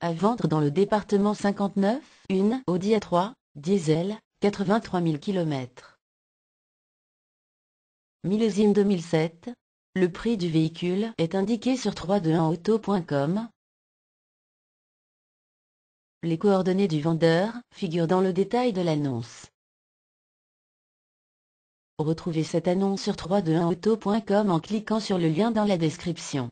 À vendre dans le département 59, une Audi A3, diesel, 83 000 km. Millésime 2007. Le prix du véhicule est indiqué sur 321auto.com. Les coordonnées du vendeur figurent dans le détail de l'annonce. Retrouvez cette annonce sur 321auto.com en cliquant sur le lien dans la description.